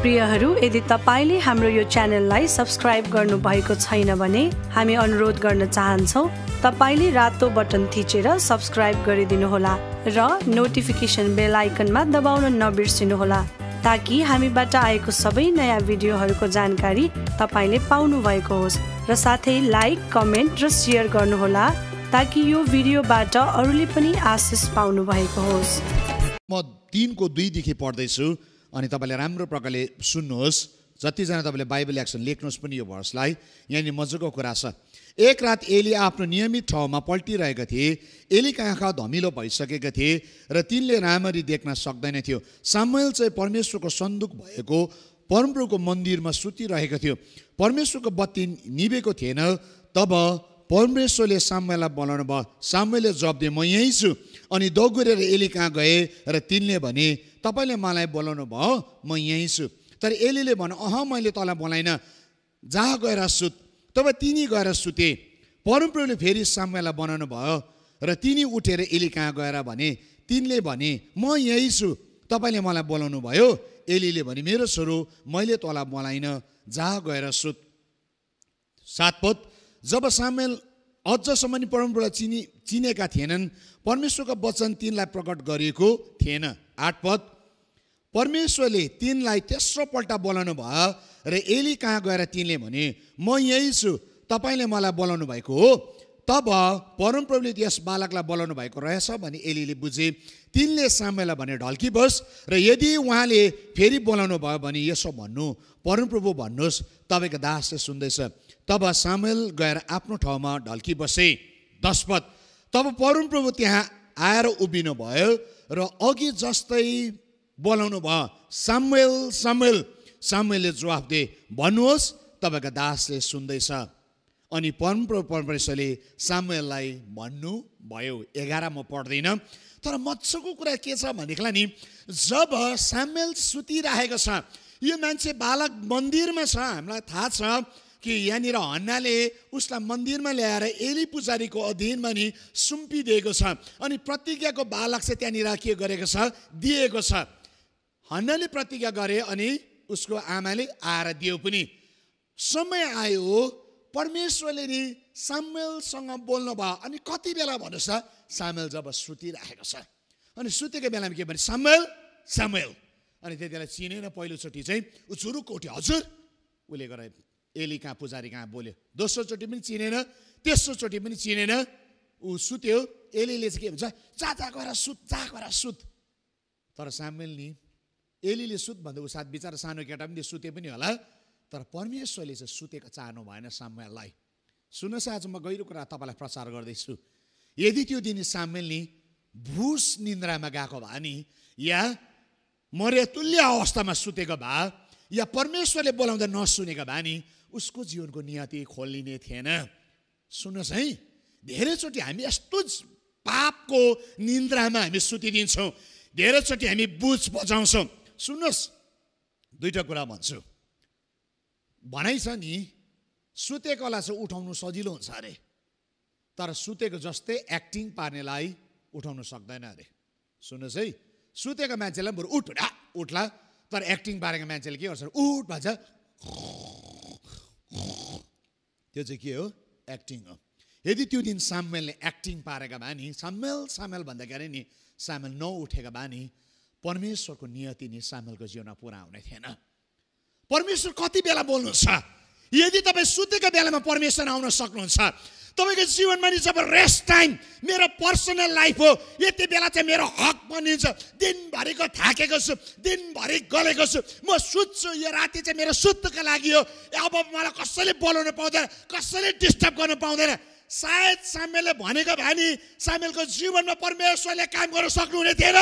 प्रियहरू यदि तपाईँले हाम्रो यो च्यानललाई सब्सक्राइब गर्नुभएको छैन भने हामी अनुरोध गर्न चाहन्छौँ तपाईँले रातो बटन थिचेर सब्सक्राइब गरिदिनुहोला र नोटिफिकेसन बेल आइकनमा दबाउन नबिर्सिनुहोला ताकि हामीबाट आएको सबै नयाँ भिडियोहरूको जानकारी तपाईँले पाउनु भएको होस् र साथै लाइक कमेन्ट र सेयर गर्नुहोला ताकि यो भिडियोबाट अरूले पनि आशिष पाउनु भएको होस् म दिनको दुईदेखि पढ्दैछु अनि तपाईँले राम्रो प्रकारले सुन्नुहोस् जतिजना तपाईँले बाइबल एक्सन लेख्नुहोस् पनि यो भर्सलाई यहाँनिर मजाको कुरा छ एक रात एली आफ्नो नियमित ठाउँमा पल्टिरहेका थिए एलीका आँखा धमिलो भइसकेका थिए र तिनले राम्ररी देख्न सक्दैन थियो सामुएल चाहिँ परमेश्वरको सन्दुक भएको परमप्रुको मन्दिरमा सुतिरहेको थियो परमेश्वरको बत्ती निभेको थिएन तब परमेश्वरले सामेललाई बोलाउनु भयो सामुएलले जब दिए म यहीँ छु अनि दौगुरेर एली कहाँ गए र तिनले भने तपाईँले मलाई बोलाउनु भयो म यहीँ छु तर एलीले भन अह मैले तँलाई बोलाइन जहाँ गएर सुत तब तिनी गएर सुते परमप्रभुले फेरि समयलाई बनाउनु भयो र तिनी उठेर एली कहाँ गएर भने तिनले भने म यहीँ छु तपाईँले मलाई बोलाउनु भयो एलीले भने मेरो छोरो मैले तँलाई बोलाइन जहाँ गएर सुत सातपत जब सामेल अझसम्म परमप्रभुलाई चिनि चिनेका थिएनन् परमेश्वरको वचन तिनलाई प्रकट गरिएको थिएन आठ पद परमेश्वरले तिनलाई तेस्रोपल्ट बोलाउनु भयो र एली कहाँ गएर तिनले भने म यही छु तपाईँले मलाई बोलाउनु भएको हो तब परमप्रभुले यस बालकलाई बोलाउनु भएको रहेछ भने एलीले बुझे तिनले सामेलाई भने ढल्की बस र यदि उहाँले फेरि बोलाउनु भयो भने यसो भन्नु परमप्रभु भन्नुहोस् तपाईँको दासले सुन्दैछ तब सामेल गएर आफ्नो ठाउँमा ढल्की बसे दशपथ तब परमप्रभु त्यहाँ आएर उभिनु भयो र अघि जस्तै बोलाउनु भयो सामुएल सामुएल सामुएलले जवाफ दिए भन्नुहोस् तपाईँको दासले सुन्दैछ अनि परम परमेश्वरले सामुएललाई भन्नुभयो एघार म पढ्दिनँ तर मत्सको कुरा के छ भनेदेखिलाई नि जब सामेल सुतिरहेको छ यो मान्छे बालक मन्दिरमा छ हामीलाई थाहा छ कि यहाँनिर हन्नाले उसलाई मन्दिरमा ल्याएर एली पुजारीको अधीनमा नि सुम्पिदिएको छ अनि प्रतिज्ञाको बालक चाहिँ त्यहाँनिर के गरेको छ दिएको छ हन्नाले प्रतिज्ञा गरे अनि उसको आमाले आएर दियो पनि समय आयो परमेश्वरले नि सामेलसँग बोल्नु भयो अनि कति बेला भन्नुहोस् त सामेल जब सुतिराखेको छ अनि सुतेको बेलामा के भने सामेल सामेल अनि त्यति बेला चिनेन पहिलोचोटि चाहिँ ऊ चुरुक हजुर उसले गरे एली कहाँ पुजारी कहाँ बोल्यो दोस्रोचोटि पनि चिनेन तेस्रोचोटि पनि चिनेन ऊ सुत्यो एलीले चाहिँ के भन्छ चा जा गएर सुत जा गएर सुत तर सामेल नि एलीले सुत भन्दा ऊ साथ बिचरा सानो केटा पनि सुते पनि होला तर परमेश्वरले चाहिँ सुतेको चाहनु भएन सामेललाई सुन्नुहोस् आज म गहिरो कुरा तपाईँलाई प्रचार गर्दैछु यदि त्यो दिन सामेल नि भुस निन्द्रामा गएको भए नि या मर्यातुल्य अवस्थामा सुतेको भए या परमेश्वरले बोलाउँदा नसुनेका बानी उसको जीवनको नियति खोलिने थिएन सुन्नुहोस् है धेरैचोटि हामी यस्तो पापको निन्द्रामा हामी सुतिदिन्छौँ धेरैचोटि हामी बुझ बजाउँछौँ सुन्नुहोस् दुईवटा कुरा भन्छु भनाइ छ नि सुतेकोलाई चाहिँ उठाउनु सजिलो हुन्छ अरे तर सुतेको जस्तै एक्टिङ पार्नेलाई उठाउनु सक्दैन अरे सुन्नुहोस् है सुतेको मान्छेलाई बरु उठा उठला तर एक्टिङ पारेको मान्छेले के गर्छ उठ भन्छ त्यो चाहिँ के हो एक्टिङ हो यदि त्यो दिन सामेलले एक्टिङ पारेका भए नि सामेल सामेल भन्दाखेरि नि सामेल नउठेका भए नि परमेश्वरको नियति नि सामेलको जीवनमा पुरा हुने थिएन परमेश्वर कति बेला बोल्नुहुन्छ यदि तपाईँ सुतेको बेलामा परमेश्वर आउन सक्नुहुन्छ तपाईँको जीवनमा नि जब रेस्ट टाइम मेरो पर्सनल लाइफ हो यति बेला चाहिँ मेरो हक बनिन्छ दिनभरिको थाकेको छु दिनभरि गलेको छु म सुत्छु यो राति चाहिँ मेरो सुत्नुको लागि हो अब मलाई कसैले बोलाउनु पाउँदैन कसैले डिस्टर्ब गर्नु पाउँदैन सायद सामेलले भनेको भए नि सामेलको जीवनमा परमेश्वरले काम गर्न सक्नुहुने थिएन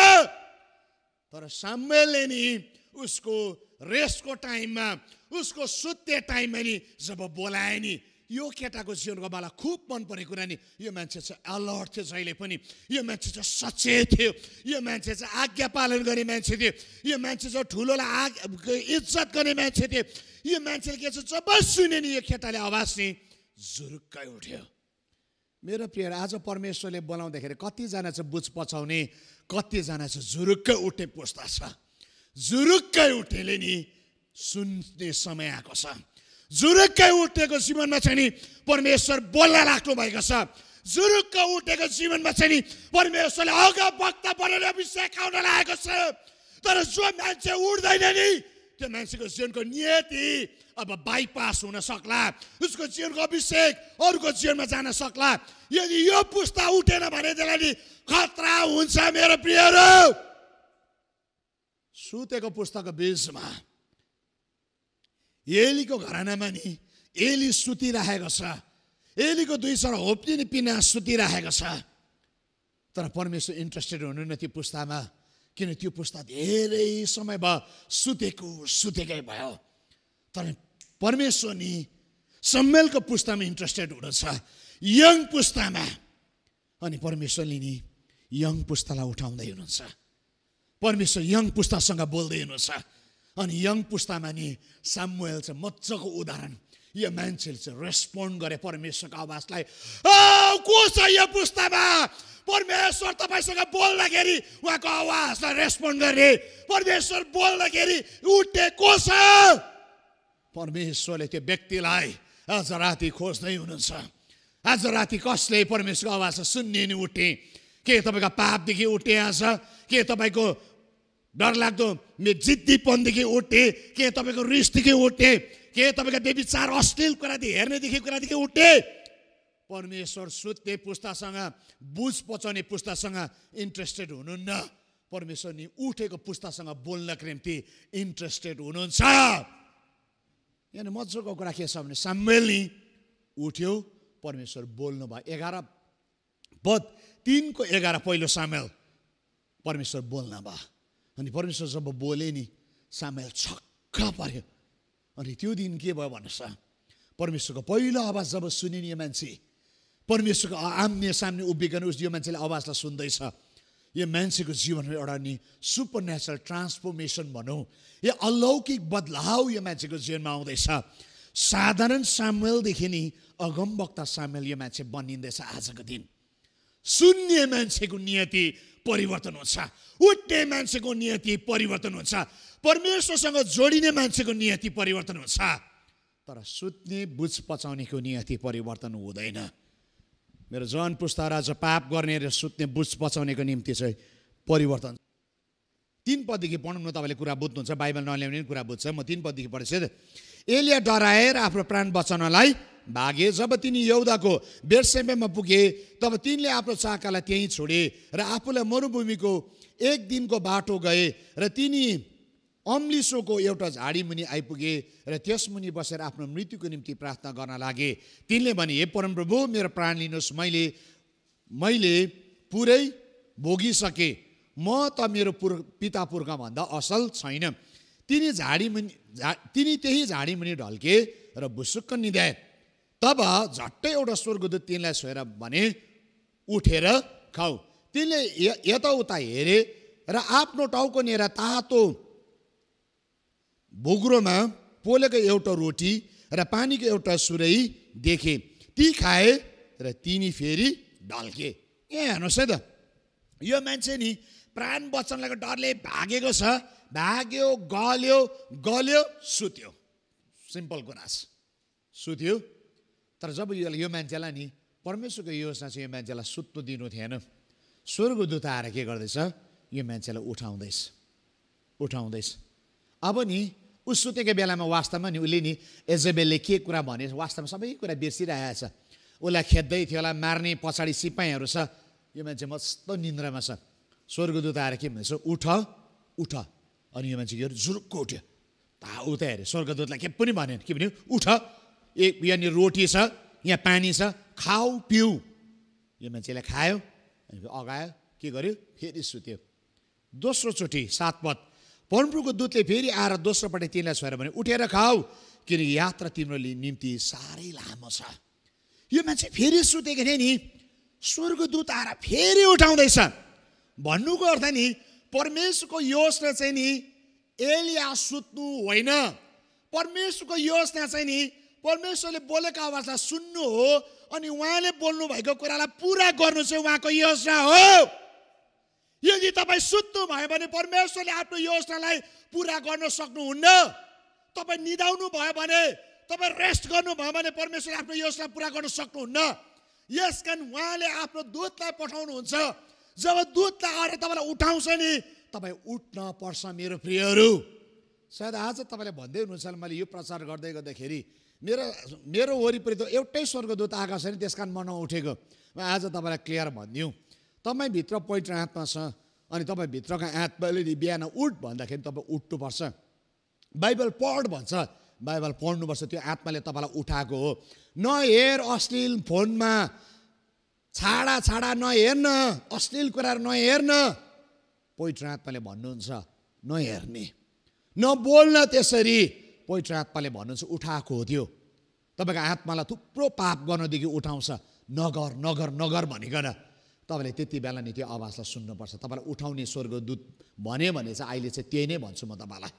तर सामेलले नि उसको रेस्टको टाइममा उसको सुत्ने टाइममा नि जब बोलाए नि यो केटाको जीवनको मलाई खुब मन परेको कुरा नि यो मान्छे चाहिँ अलर्ट थियो जहिले पनि यो मान्छे चाहिँ सचेत थियो यो मान्छे चाहिँ आज्ञा पालन गर्ने मान्छे थियो यो मान्छे चाहिँ ठुलोलाई आग इज्जत गर्ने मान्छे थियो यो मान्छेले के छ जब सुन्यो नि यो केटाले आवाज नि जुरुक्कै उठ्यो मेरो प्रिय आज परमेश्वरले बोलाउँदाखेरि कतिजना चाहिँ बुझ पचाउने कतिजना चाहिँ झुरुक्कै उठे पुस्ता छ झुरुक्कै उठेले नि सुन्ने समय आएको छ जुरुक्कै उठेको जीवनमा चाहिँ नि परमेश्वर बोल्न राख्नु भएको छ जुरुक्क उठेको जीवनमा चाहिँ नि परमेश्वरले अगा वक्त बनेर अभिषेक आउन लागेको छ तर जो मान्छे उठ्दैन नि त्यो मान्छेको जीवनको नियति अब बाइपास हुन सक्ला उसको जीवनको अभिषेक अरूको जीवनमा जान सक्ला यदि यो पुस्ता उठेन भने त्यसलाई नि खतरा हुन्छ मेरो प्रियहरू सुतेको पुस्ताको बिचमा एलीको घरानामा नि एली सुतिराखेको छ एलीको दुई सर होप्ने पिना सुतिराखेको छ तर परमेश्वर इन्ट्रेस्टेड हुनुहुन्न त्यो पुस्तामा किन त्यो पुस्ता धेरै समय भयो सुतेको सुतेकै भयो तर परमेश्वर नि सम्मेलको पुस्तामा इन्ट्रेस्टेड हुँदछ यङ पुस्तामा अनि परमेश्वरले नि यङ पुस्तालाई उठाउँदै हुनुहुन्छ परमेश्वर यङ पुस्तासँग बोल्दै हुनुहुन्छ अनि यङ पुस्तामा नि सामुएल चाहिँ मजाको उदाहरण यो मान्छेले चाहिँ रेस्पोन्ड गरे परमेश्वरको आवाजलाई को छ यो पुस्तामा परमेश्वर तपाईँसँग बोल्दाखेरि उहाँको आवाजलाई रेस्पोन्ड गरे परमेश्वर बोल्दाखेरि को छ परमेश्वरले त्यो व्यक्तिलाई आज राति खोज्दै हुनुहुन्छ आज राति कसले परमेश्वरको आवाज सुन्ने नि उठे के तपाईँको पापदेखि उठे आज के तपाईँको डरलाग्दो मे जिद्दीपनदेखि उठे के तपाईँको रिसदेखि उठे के तपाईँको चार अश्लील कुरादेखि हेर्नेदेखि कुरादेखि उठे परमेश्वर सुत्ने पुस्तासँग बुझ पचाउने पुस्तासँग इन्ट्रेस्टेड हुनुहुन्न परमेश्वर नि उठेको पुस्तासँग बोल्नको निम्ति इन्ट्रेस्टेड हुनुहुन्छ यहाँ मजाको कुरा के छ भने सामेल नि उठ्यो परमेश्वर बोल्नु भयो एघार पद तिनको एघार पहिलो सामेल परमेश्वर बोल्न भयो अनि परमेश्वर जब बोले नि सामेल छक्क पऱ्यो अनि त्यो दिन के भयो भन्नुहोस् परमेश्वरको पहिलो आवाज जब सुनिने मान्छे परमेश्वरको आम्ने सामने उभिकन उस यो मान्छेले आवाजलाई सुन्दैछ यो मान्छेको जीवनमा एउटा नि सुपर नेचरल ट्रान्सफर्मेसन भनौँ यो अलौकिक बदलाव यो मान्छेको जीवनमा आउँदैछ साधारण सामेलदेखि नि अगमवक्ता सामेल यो मान्छे बनिँदैछ आजको दिन सुन्ने मान्छेको नियति परिवर्तन हुन्छ उठ्ने मान्छेको नियति परिवर्तन हुन्छ परमेश्वरसँग जोडिने मान्छेको नियति परिवर्तन हुन्छ तर सुत्ने बुझ पचाउनेको नियति परिवर्तन हुँदैन मेरो जन पुस्ता पाप गर्ने र सुत्ने बुझ पचाउनेको निम्ति चाहिँ परिवर्तन तिन पददेखि पढौँ न तपाईँले कुरा बुझ्नुहुन्छ बाइबल नल्याउने कुरा बुझ्छ म तिन पददेखि पढेछु एलिया डराएर आफ्नो प्राण बचाउनलाई भागे जब तिनी यौदाको बेरसेमेमा पुगे तब तिनले आफ्नो चाकालाई त्यहीँ छोडे र आफूलाई मरुभूमिको एक दिनको बाटो गए र तिनी अम्लिसोको एउटा झाडी मुनि आइपुगे र त्यस मुनि बसेर आफ्नो मृत्युको निम्ति प्रार्थना गर्न लागे तिनले भने हे परम प्रभु मेरो प्राण लिनुहोस् मैले मैले पुरै भोगिसकेँ म त मेरो पुर् पिता पुर्खाभन्दा असल छैन तिनी झाडी मुनि झा तिनी त्यही झाडी मुनि ढल्के र भुसुक्क निधाए तब झट्टै एउटा स्वर्गदूत तिनलाई सोहेर भने उठेर खाऊ तिनले यताउता हेरे र आफ्नो टाउको लिएर तातो भुग्रोमा पोलेको एउटा रोटी र पानीको एउटा सुरै देखे ती खाए र तिनी फेरि ढल्के यहाँ हेर्नुहोस् है त यो मान्छे नि प्राण बच्चनलाई डरले भागेको छ भाग्यो गल्यो गल्यो सुत्यो सिम्पल गुनास सुत्यो तर जब यो यो मान्छेलाई नि परमेश्वरको योजना चाहिँ यो मान्छेलाई सुत्नु दिनु थिएन स्वर्गदूत आएर के गर्दैछ यो मान्छेलाई उठाउँदैछ उठाउँदैछ अब नि ऊ सुतेको बेलामा वास्तवमा नि उसले नि एजेबेलले के कुरा भने वास्तवमा सबै कुरा छ उसलाई खेद्दै थियो होला मार्ने पछाडि सिपाहीहरू छ यो मान्छे मस्तो निन्द्रामा छ स्वर्गदूत आएर के भन्दैछ उठ उठ अनि यो मान्छे के झुरुक्क उठ्यो ता उता हेऱ्यो स्वर्गदूतलाई के पनि भनेन के भन्यो उठ एक यहाँनिर रोटी छ यहाँ पानी छ खाऊ पिउ यो मान्छेले खायो अनि अगायो के गर्यो फेरि सुत्यो दोस्रोचोटि सातपथ परमप्रुको दुधले फेरि आएर दोस्रोपट्टि तिनलाई छोएर भने उठेर खाऊ किनकि यात्रा तिम्रो निम्ति साह्रै लामो छ यो मान्छे फेरि सुतेको थिएँ नि स्वर्गदूत आएर फेरि उठाउँदैछ भन्नुको अर्थ नि परमेश्वरको योजना चाहिँ नि एलिया सुत्नु होइन परमेश्वरको योजना चाहिँ नि परमेश्वरले बोलेको आवाजलाई सुन्नु हो अनि उहाँले बोल्नु भएको कुरालाई पुरा गर्नु चाहिँ उहाँको योजना हो यदि तपाईँ भयो भने परमेश्वरले आफ्नो योजनालाई पुरा गर्न सक्नुहुन्न तपाईँ निधाउनु भयो भने तपाईँ रेस्ट गर्नुभयो भने परमेश्वरले आफ्नो योजना पुरा गर्न सक्नुहुन्न यस कारण उहाँले आफ्नो दुधलाई पठाउनुहुन्छ जब दुधलाई आएर तपाईँलाई उठाउँछ नि तपाईँ उठ्न पर्छ मेरो प्रियहरू सायद आज तपाईँले भन्दै हुनुहुन्छ मैले यो प्रचार गर्दै गर्दाखेरि मेरो मेरो वरिपरि त एउटै स्वर्गदूत आएको छ नि त्यस कारण मनमा उठेको म आज तपाईँलाई क्लियर भनिदिउँ तपाईँभित्र पवित्र आत्मा छ अनि तपाईँभित्रको अलिअलि बिहान उठ भन्दाखेरि तपाईँ उठ्नुपर्छ बाइबल पढ भन्छ बाइबल पढ्नुपर्छ त्यो आत्माले तपाईँलाई उठाएको हो नहेर अश्लील फोनमा छाडा छाडा नहेर्न अश्लील कुराहरू नहेर्न पवित्र आत्माले भन्नुहुन्छ नहेर्ने नबोल्न त्यसरी पवित्र आत्माले भन्नुहुन्छ उठाएको हो त्यो तपाईँको आत्मालाई थुप्रो पाप गर्नदेखि उठाउँछ नगर नगर नगर भनिकन तपाईँले त्यति बेला नि त्यो आवाजलाई सुन्नुपर्छ तपाईँलाई उठाउने स्वर्गदूत भन्यो भने चाहिँ अहिले चाहिँ त्यही नै भन्छु म तपाईँलाई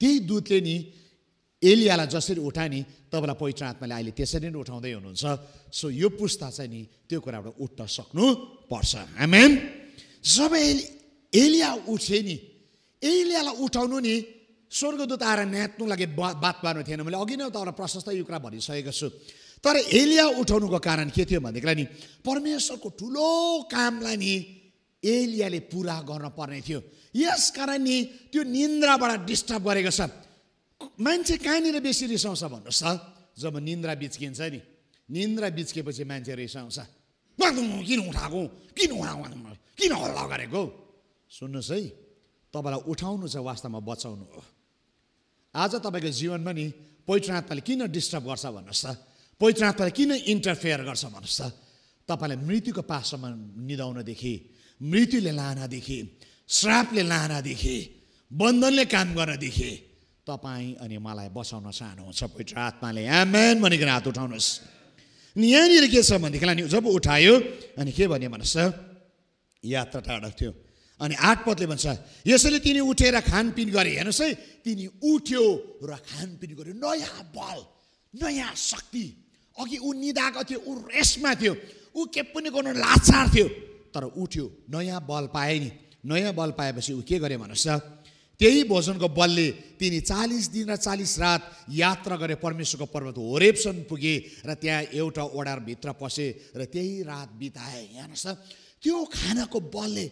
त्यही दूतले नि एलियालाई जसरी उठाए नि तपाईँलाई पवित्र आत्माले अहिले त्यसरी नै उठाउँदै हुनुहुन्छ सो यो पुस्ता चाहिँ नि त्यो कुराबाट उठ्न सक्नुपर्छ आमेन जब एलिया उठे नि एलियालाई उठाउनु नि स्वर्गदूत आएर न्यात्नु लागि बात मार्नु थिएन मैले अघि नै तपाईँलाई प्रशस्त यो कुरा भनिसकेको छु तर एलिया उठाउनुको कारण के थियो भनेदेखिलाई नि परमेश्वरको ठुलो कामलाई नि एलियाले पुरा गर्न पर्ने थियो यस कारण नि त्यो निन्द्राबाट डिस्टर्ब गरेको छ मान्छे कहाँनिर बेसी रिसाउँछ भन्नुहोस् त जब निन्द्रा बिच्किन्छ नि निन्द्रा बिच्किएपछि मान्छे रिसाउँछ किन उठाएको किन उठाएको किन हल्ला गरेको सुन्नुहोस् है तपाईँलाई उठाउनु चाहिँ वास्तवमा बचाउनु हो आज तपाईँको जीवनमा नि पवित्र आत्माले किन डिस्टर्ब गर्छ भन्नुहोस् त पवित्र आत्माले किन इन्टरफेयर गर्छ भन्नुहोस् त तपाईँलाई मृत्युको पासोमा निधाउनदेखि मृत्युले लानादेखि श्रापले लानादेखि बन्धनले काम गर्नदेखि तपाईँ अनि मलाई बचाउन चाहनुहुन्छ पवित्र आत्माले आमेन भनेर हात उठाउनुहोस् अनि यहाँनिर के छ भनेदेखिलाई जब उठायो अनि के भन्यो भन्नुहोस् त यात्रा टाढा थियो अनि आठपदले भन्छ यसैले तिनी उठेर खानपिन गरे हेर्नुहोस् है तिनी उठ्यो र खानपिन गर्यो नयाँ बल नयाँ शक्ति अघि ऊ निदाएको थियो ऊ रेस्टमा थियो ऊ के पनि गर्नु लाचार थियो तर उठ्यो नयाँ बल पाए नि नयाँ बल पाएपछि ऊ के गरे भन्नुहोस् त त्यही भोजनको बलले तिनी चालिस दिन र चालिस रात यात्रा गरे परमेश्वरको पर्वत होरेप्सन पुगे र त्यहाँ एउटा ओडारभित्र पसे र त्यही रात बिताए हेर्नुहोस् त त्यो खानाको बलले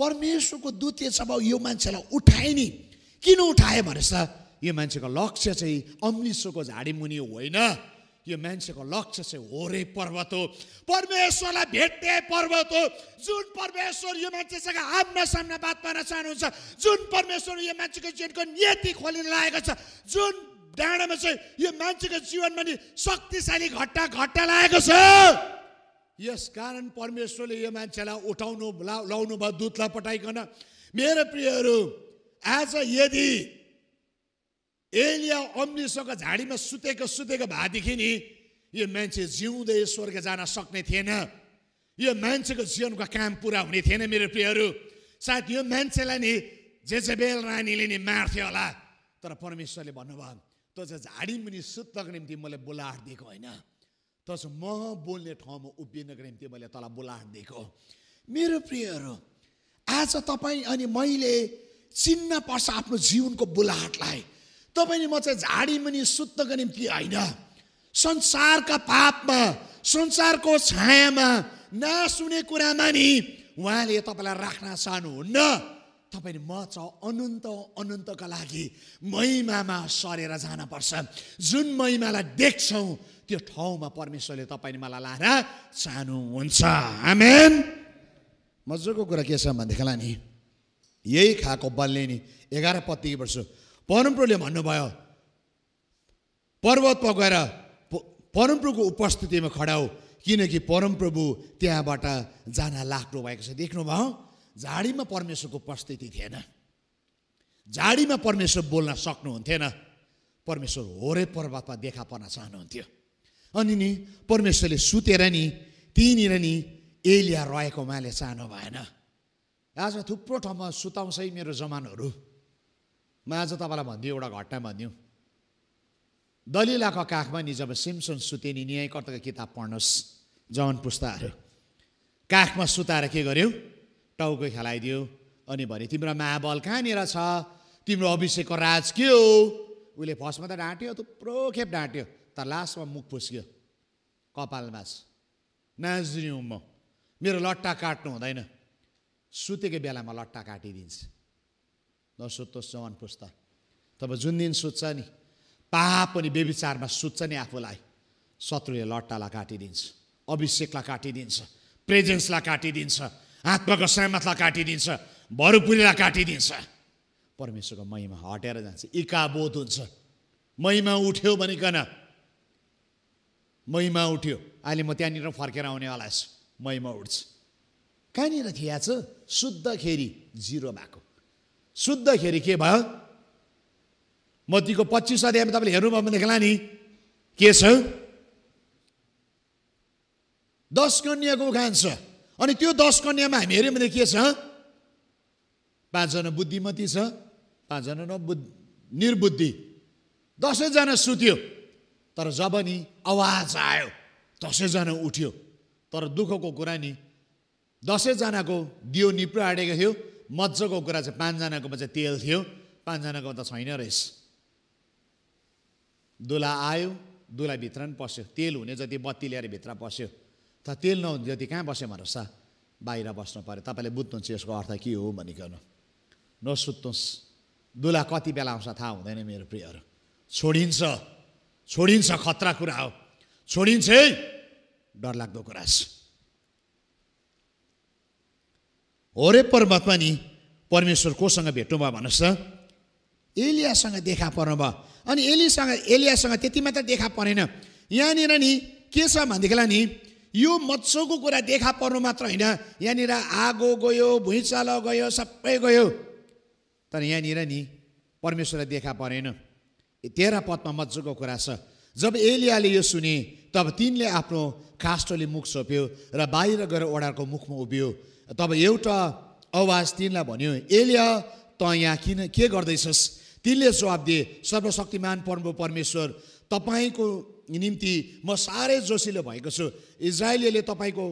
परमेश्वरको द्वितीय जब यो मान्छेलाई उठाए नि किन उठाए भनेर यो मान्छेको लक्ष्य चाहिँ अम्लिसोको मुनि होइन यो मान्छेको लक्ष्य चाहिँ होरे पर्वत हो परमेश्वरलाई भेट्ने पर्वत हो जुन परमेश्वर यो मान्छेसँग आम्ना सामना बात पार्न चाहनुहुन्छ जुन परमेश्वर यो मान्छेको जीवनको नियति खोलिन लागेको छ जुन डाँडामा चाहिँ यो मान्छेको जीवनमा नि शक्तिशाली घट्टा घट्टा लागेको छ यस कारण परमेश्वरले यो मान्छेलाई उठाउनु ला लाउनु भयो दुधलाई पठाइकन मेरो प्रियहरू आज यदि एलिया अम्लिसोको झाडीमा सुतेको सुतेको भएदेखि नि यो मान्छे जिउँदै स्वर्ग जान सक्ने थिएन यो मान्छेको जीवनको काम पुरा हुने थिएन मेरो प्रियहरू सायद यो मान्छेलाई नि जे जेजेबेल रानीले नि मार्थ्यो होला तर परमेश्वरले भन्नुभयो तँ चाहिँ झाडी मुनि सुत्नको निम्ति मैले बोलाहट दिएको होइन तस म बोल्ने ठाउँमा उभिनको निम्ति मैले तल बोलाएको दिएको मेरो प्रियहरू आज तपाईँ अनि मैले चिन्न पर्छ आफ्नो जीवनको बोलाहटलाई तपाईँले म चाहिँ झाडी मुनि सुत्नको निम्ति होइन संसारका पापमा संसारको छायामा नसुने कुरामा नि उहाँले तपाईँलाई राख्न चाहनुहुन्न तपाईँ म छ अनन्त अनन्तका लागि महिमामा सरेर जानुपर्छ जुन महिमालाई देख्छौँ त्यो ठाउँमा परमेश्वरले तपाईँले मलाई लान चाहनुहुन्छ आमेन मजाको कुरा के छ भनेदेखिलाई नि यही खाएको बलले नि एघार पत्ती वर्ष परमप्रभुले भन्नुभयो पर्वतमा गएर परमप्रभुको उपस्थितिमा खडाऊ किनकि परमप्रभु त्यहाँबाट जान लाग्नु भएको छ देख्नुभयो झाडीमा परमेश्वरको उपस्थिति थिएन झाडीमा परमेश्वर बोल्न सक्नुहुन्थेन परमेश्वर होरे पर्वतमा देखा पर्न चाहनुहुन्थ्यो अनि नि परमेश्वरले सुतेर नि त्यहीँनिर नि एलिया रहेको उहाँले चाहनु भएन आज थुप्रो ठाउँमा सुताउँछ है मेरो जमानहरू म आज तपाईँलाई भनिदियो एउटा घटना भनिदिउँ दलिलाको काखमा नि जब सिमसन सुते नि न्यायकर्ताको किताब पढ्नुहोस् जवान पुस्ताहरू काखमा सुताएर के गर्यो टाउको खेलाइदियो अनि भने तिम्रो महाबल कहाँनिर छ तिम्रो अभिषेकको राज के हो उसले फर्स्टमा त डाँट्यो थुप्रो खेप डाँट्यो तर लास्टमा मुख पुस्क्यो कपालमास नाच्दिउँ म मेरो लट्टा काट्नु हुँदैन सुतेको बेलामा लट्टा काटिदिन्छ नसुतोस् जवान पुस्ता तब जुन दिन सुत्छ नि पाप पनि बेविचारमा सुत्छ नि आफूलाई शत्रुले लट्टालाई काटिदिन्छ अभिषेकलाई काटिदिन्छ प्रेजेन्सलाई काटिदिन्छ आत्माको सहमतलाई काटिदिन्छ भरुपुरीलाई काटिदिन्छ परमेश्वरको महिमा हटेर जान्छ इकाबोध हुन्छ महिमा उठ्यो भनिकन महिमा उठ्यो अहिले म त्यहाँनिर फर्केर आउनेवाला छु महिमा उठ्छ कहाँनिर थिया छ शुद्धखेरि जिरो भएको शुद्धखेरि के भयो मतीको पच्चिस अध्यायमा तपाईँले हेर्नुभयो भनेदेखिलाई नि के छ दस कन्याको उखान छ अनि त्यो दस कन्यामा हामी हेऱ्यौँ भने के छ पाँचजना बुद्धिमती छ पाँचजना नबुद्धि निर्बुद्धि दसैँजना सुत्यो तर जब नि आवाज आयो दसैँजना उठ्यो तर दुःखको कुरा नि दसैँजनाको दियो निप्रो आँटेको थियो मजाको कुरा चाहिँ पाँचजनाकोमा चाहिँ तेल थियो पाँचजनाकोमा त छैन रहेछ दुला आयो दुलाभित्र पनि पस्यो तेल हुने जति बत्ती ल्याएर भित्र पस्यो त तेल नहुने जति कहाँ बस्यो भनेर सा बाहिर बस्नु पऱ्यो तपाईँले बुझ्नुहुन्छ यसको अर्थ के हो भनिकन नसुत्नुहोस् दुला कति बेला आउँछ थाहा हुँदैन मेरो प्रियहरू छोडिन्छ छोडिन्छ खतरा कुरा हो छोडिन्छ है डरलाग्दो कुरा छ हो रे पर्वतमा नि परमेश्वर कोसँग भेट्नु भयो भन्नुहोस् त एलियासँग देखा पर्नु भयो अनि एलियासँग एलियासँग त्यति मात्र देखा परेन यहाँनिर नि के छ भनेदेखिलाई नि यो मत्सोको कुरा देखा पर्नु मात्र होइन यहाँनिर आगो गयो भुइँचालो गयो सबै गयो तर यहाँनिर नि परमेश्वरलाई देखा परेन तेह्र पदमा मजाको कुरा छ जब एलियाले यो सुने तब तिनले आफ्नो खास्टोले मुख सोप्यो र बाहिर गएर ओडाको मुखमा उभियो तब एउटा आवाज तिनलाई भन्यो एलिया त यहाँ किन के गर्दैछस् तिनले जवाब दिए सर्वशक्तिमान पर्व परमेश्वर तपाईँको निम्ति म साह्रै जोसिलो भएको छु इजरायलीले तपाईँको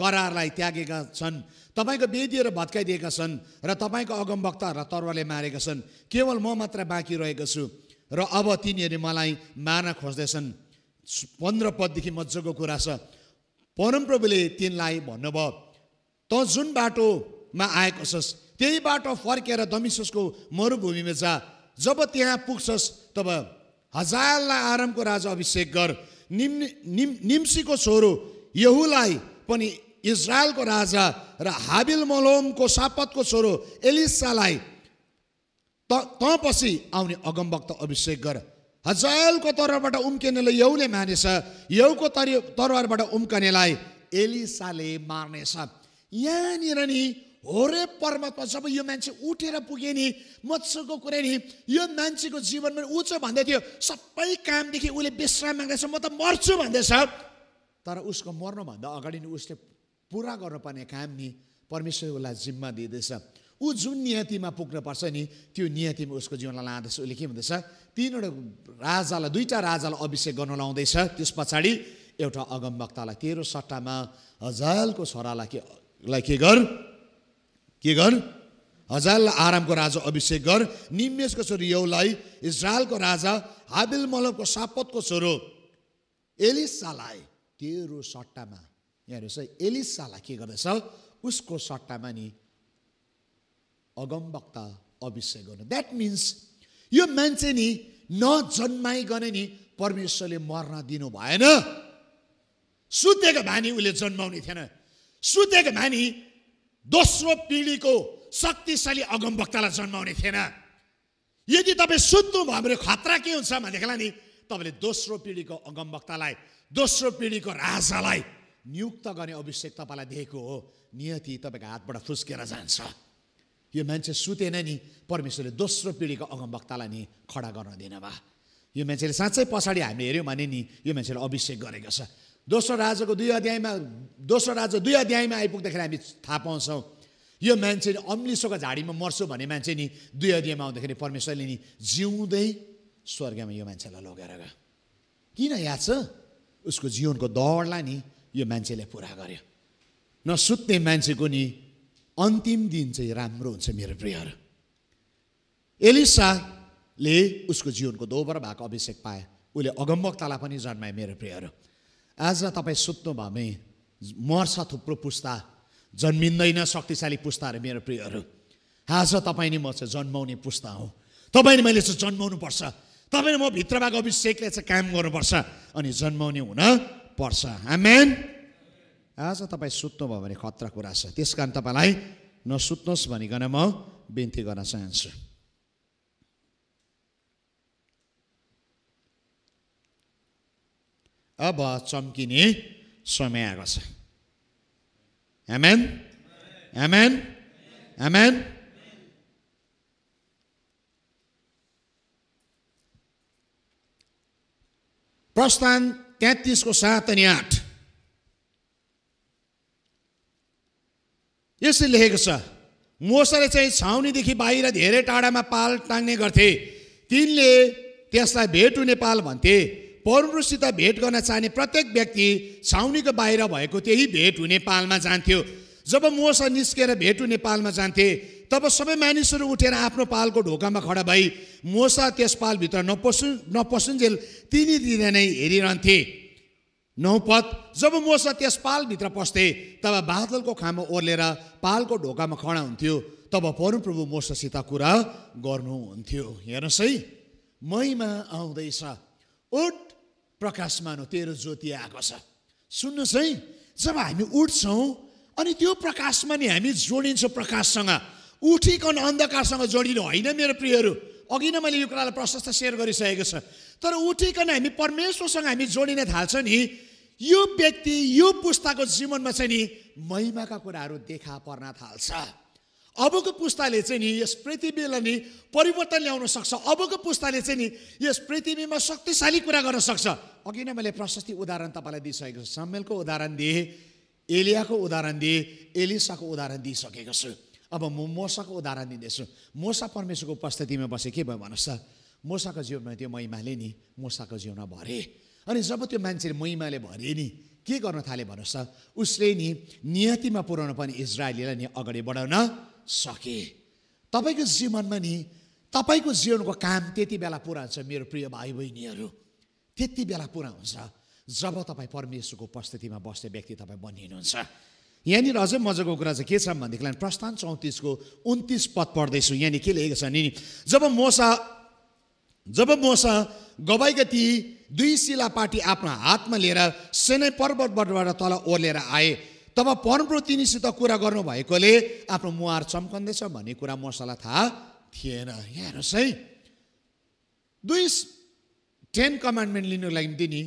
करारलाई त्यागेका छन् तपाईँको वेदीहरू भत्काइदिएका छन् र तपाईँको र तरवारले मारेका छन् केवल म मात्र बाँकी रहेको छु र अब तिनीहरूले मलाई मार्न खोज्दैछन् पन्ध्र पददेखि मजाको कुरा छ परमप्रभुले तिनलाई भन्नुभयो त जुन बाटोमा आएको छस् त्यही बाटो फर्केर दमिसको मरुभूमिमा जा जब त्यहाँ पुग्छस् तब हजारलाई आरामको राजा अभिषेक गर निम् निम निम्सीको छोरो यहुलाई पनि इजरायलको राजा र हाबिल मलोमको सापतको छोरो एलिसालाई त पछि आउने अगमभक्त अभिषेक गर हजालको तरबारबाट उम्किनेलाई यौले मानेछ यौको तरि तरवारबाट उम्कनेलाई एलिसाले मार्नेछ यहाँनिर नि होरे पर्वतमा जब यो मान्छे उठेर पुगे नि मत्स्यको कुरा नि यो मान्छेको जीवनमा उच्च भन्दै थियो सबै कामदेखि उसले विश्राम माग्दैछ म त मर्छु भन्दैछ तर उसको मर्नुभन्दा अगाडि नि उसले पुरा गर्नुपर्ने काम नि परमेश्वरलाई जिम्मा दिँदैछ ऊ जुन नियतिमा पुग्नुपर्छ नि त्यो नियतिमा उसको जीवनलाई लाँदैछ उसले के भन्दैछ तिनवटा राजालाई दुईवटा राजालाई अभिषेक गर्न लाउँदैछ त्यस पछाडि एउटा अगमवक्तालाई तेरो सट्टामा हजालको छोरालाई केलाई के गर के गर हजाललाई आरामको राजा अभिषेक गर निमेसको छोरो यौलाई इजरायलको राजा हाबिल मलबको सापतको छोरो एलिसालाई तेरो सट्टामा यहाँ हेर्नुहोस् है एलिसालाई के गर्दैछ उसको सट्टामा नि अगमवक्ता अभिषेक गर्नु द्याट मिन्स यो मान्छे नि नजन्माइकन नि परमेश्वरले मर्न दिनु भएन सुतेको भानी उसले जन्माउने थिएन सुतेको भानी दोस्रो पिँढीको शक्तिशाली अगमवक्तालाई जन्माउने थिएन यदि तपाईँ सुत्नु भयो भने खतरा के हुन्छ भनेदेखिलाई नि तपाईँले दोस्रो पिँढीको अगमवक्तालाई दोस्रो पिँढीको राजालाई नियुक्त गर्ने अभिषेक तपाईँलाई दिएको हो नियति तपाईँको हातबाट फुस्केर जान्छ यो मान्छे सुतेन नि परमेश्वरले दोस्रो पिँढीको अगमवक्तालाई नि खडा गर्न दिएन भए यो मान्छेले साँच्चै पछाडि हामीले हेऱ्यौँ भने नि यो मान्छेले अभिषेक गरेको छ दोस्रो राजाको दुई अध्यायमा दोस्रो राजा दुई अध्यायमा आइपुग्दाखेरि हामी थाहा पाउँछौँ यो मान्छे अम्लिसोको झाडीमा मर्छु भने मान्छे नि दुई अध्यायमा आउँदाखेरि परमेश्वरले नि जिउँदै स्वर्गमा यो मान्छेलाई लगेर गयो किन याद छ उसको जीवनको दौडलाई नि यो मान्छेले पुरा गर्यो नसुत्ने मान्छेको नि अन्तिम दिन चाहिँ राम्रो हुन्छ मेरो प्रियहरू एलिसाले उसको जीवनको दोबर भएको अभिषेक पाए उसले अगमवक्तालाई पनि जन्माए मेरो प्रियहरू आज तपाईँ सुत्नु भयो भने मर्छ थुप्रो पुस्ता जन्मिँदैन शक्तिशाली पुस्ताहरू मेरो प्रियहरू आज तपाईँ नै म चाहिँ जन्माउने पुस्ता हो तपाईँले मैले चाहिँ जन्माउनु पर्छ तपाईँले म भित्र भएको अभिषेकले चाहिँ काम गर्नुपर्छ अनि जन्माउने हुन पर्छ आमेन आज तपाईँ सुत्नुभयो भने खतरा कुरा छ त्यस कारण तपाईँलाई नसुत्नुहोस् भनिकन म बिन्ती गर्न चाहन्छु अब चम्किने समय आएको छ हेमेन हेमेन हेमेन प्रस्थान तेत्तिसको सात अनि आठ यसरी लेखेको छ मोसाले चाहिँ छाउनीदेखि बाहिर धेरै टाढामा पाल टाङ्ने गर्थे तिनले त्यसलाई भेट हुने पाल भन्थे परमरुषसित भेट गर्न चाहने प्रत्येक व्यक्ति छाउनीको बाहिर भएको त्यही भेट हुने पालमा जान्थ्यो जब मोसा निस्केर भेट हुने पालमा जान्थे तब सबै मानिसहरू उठेर आफ्नो पालको ढोकामा खडा भई मोसा त्यस पालभित्र नपसु नपसुन्जेल तिनीतिर नै हेरिरहन्थे नौपत जब मोसा त्यस पालभित्र पस्थे तब बादलको खामा ओर्लेर पालको ढोकामा खडा हुन्थ्यो तब परमप्रभु मोसासित कुरा गर्नुहुन्थ्यो हेर्नुहोस् है मैमा आउँदैछ उठ प्रकाश मानो तेरो ज्योति आएको छ सुन्नुहोस् है जब हामी उठ्छौँ अनि त्यो प्रकाशमा नि हामी जोडिन्छौँ प्रकाशसँग उठिकन अन्धकारसँग जोडिनु होइन मेरो प्रियहरू अघि नै मैले यो कुरालाई प्रशस्त सेयर गरिसकेको छ तर उठिकन हामी परमेश्वरसँग हामी जोडिन थाल्छ नि यो व्यक्ति यो पुस्ताको जीवनमा चाहिँ नि महिमाका कुराहरू देखा पर्न थाल्छ अबको पुस्ताले चाहिँ नि यस पृथ्वीलाई नि परिवर्तन ल्याउन सक्छ अबको पुस्ताले चाहिँ नि यस पृथ्वीमा शक्तिशाली कुरा गर्न सक्छ अघि नै मैले प्रशस्ति उदाहरण तपाईँलाई दिइसकेको छु सम्मेलको उदाहरण दिएँ एलियाको उदाहरण दिएँ एलिसाको उदाहरण दिइसकेको छु अब म मोसाको उदाहरण दिँदैछु मोसा परमेश्वरको उपस्थितिमा बसेँ के भयो भन्नुहोस् त मुसाको जीवनमा त्यो महिमाले नि मुसाको जीवनमा भरे अनि जब त्यो मान्छेले महिमाले भरे नि के गर्न थाले भन्नुहोस् त उसले नि नियतिमा पुर्याउनु पनि इजरायलीलाई नि अगाडि बढाउन सके तपाईँको जीवनमा नि तपाईँको जीवनको काम त्यति बेला पुरा हुन्छ मेरो प्रिय भाइ बहिनीहरू त्यति बेला पुरा हुन्छ जब तपाईँ परमेश्वरको उपस्थितिमा बस्ने व्यक्ति तपाईँ बनिनुहुन्छ यहाँनिर अझै मजाको कुरा चाहिँ के छ भनेदेखिलाई प्रस्थान चौतिसको उन्तिस पद पढ्दैछु यहाँनिर के लेखेको छ नि जब मोसा जब मसँग गवाईका ती दुई शिलापाटी आफ्नो हातमा लिएर सेनै पर्वतबाट तल ओर्लेर आए तब परमप्रभु तिनीसित कुरा गर्नुभएकोले आफ्नो मुहार चम्कन्दैछ भन्ने कुरा मसँग थाहा थिएन यहाँ हेर्नुहोस् है दुई टेन कमान्डमेन्ट लिनुको लागि निम्ति नि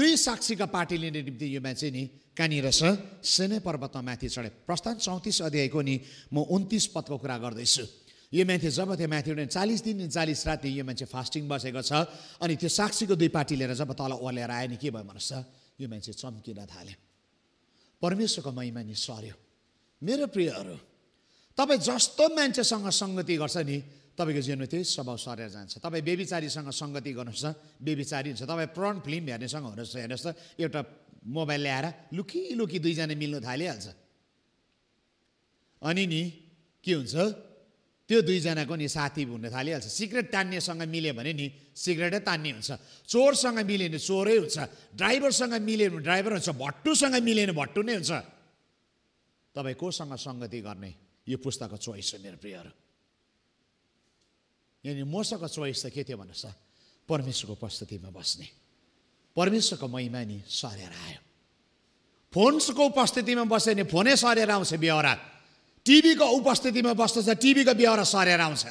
दुई साक्षीका पार्टी लिने निम्ति यो मान्छे नि कहाँनिर छ सेनै पर्वतमा माथि चढे प्रस्थान चौतिस अध्यायको नि म उन्तिस पदको कुरा गर्दैछु यो मान्छे जब त्यो माथि चालिस दिन चालिस राति यो मान्छे फास्टिङ बसेको छ अनि त्यो साक्षीको दुई पार्टी लिएर जब तल ओर्लेर आयो नि के भयो भन्नुहोस् त यो मान्छे चम्किन थाल्यो परमेश्वरको महिमा नि सर्यो मेरो प्रियहरू तपाईँ जस्तो मान्छेसँग सङ्गति गर्छ नि तपाईँको जीवनमा त्यही स्वभाव सरेर जान्छ तपाईँ बेबिचारीसँग सङ्गति गर्नुहोस् न बेबिचारी हुन्छ तपाईँ प्रण फिल्म हेर्नेसँग हुनुहोस् हेर्नुहोस् त एउटा मोबाइल ल्याएर लुकी लुकी दुईजना मिल्नु थालिहाल्छ अनि नि के हुन्छ त्यो दुईजनाको नि साथी हुन थालिहाल्छ सिगरेट तान्नेसँग मिल्यो भने नि सिगरेटै तान्ने हुन्छ चोरसँग मिल्यो भने चोरै हुन्छ ड्राइभरसँग मिल्यो भने ड्राइभर हुन्छ भट्टुसँग मिल्यो भने भट्टु नै हुन्छ तपाईँ कोसँग सङ्गति गर्ने यो पुस्ताको चोइस हो मेरो प्रियहरू यानि मसँग चोइस त के थियो भन्नुहोस् त परमेश्वरको उपस्थितिमा बस्ने परमेश्वरको महिमा नि सरेर आयो फोन्सको उपस्थितिमा बस्यो भने फोनै सरेर आउँछ बेहोरा टिभीको उपस्थितिमा बस्दछ टिभीको बेहोरा सरेर आउँछ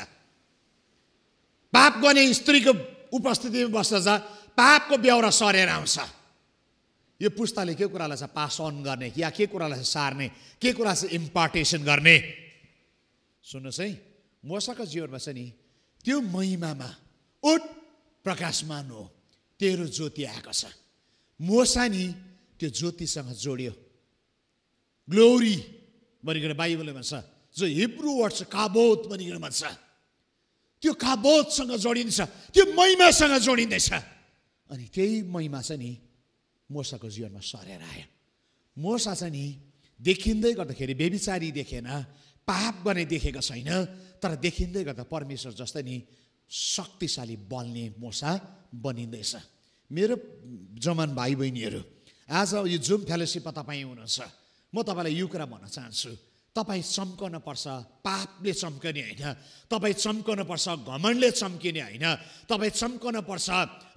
पाप गर्ने स्त्रीको उपस्थितिमा बस्दछ पापको बेहोरा सरेर आउँछ यो पुस्ताले के कुरालाई चाहिँ पास अन गर्ने या के कुरालाई चाहिँ सार्ने के कुरा चाहिँ इम्पार्टेसन गर्ने सुन्नुहोस् है मसाको जीवनमा चाहिँ नि त्यो महिमामा उठ प्रकाशमान हो तेरो ज्योति आएको छ मोसा नि त्यो ज्योतिसँग जोड्यो ग्लोरी भनिकन बाइबलमा भन्छ जो हिब्रु वर्ड छ काबोत भनिकन छ त्यो काबोतसँग जोडिन्छ त्यो महिमासँग जोडिँदैछ अनि त्यही महिमा चाहिँ नि मोसाको जीवनमा सरेर आयो मोसा चाहिँ नि देखिँदै गर्दाखेरि बेबिचारी देखेन पाप गर्ने देखेको छैन तर देखिँदै गर्दा परमेश्वर जस्तै नि शक्तिशाली बल्ने मोसा बनिँदैछ मेरो जमान भाइ बहिनीहरू आज यो जुम फेलोसिपमा तपाईँ हुनुहुन्छ म तपाईँलाई यो कुरा भन्न चाहन्छु तपाईँ पर्छ पापले चम्कने होइन तपाईँ पर्छ घमण्डले चम्किने होइन तपाईँ पर्छ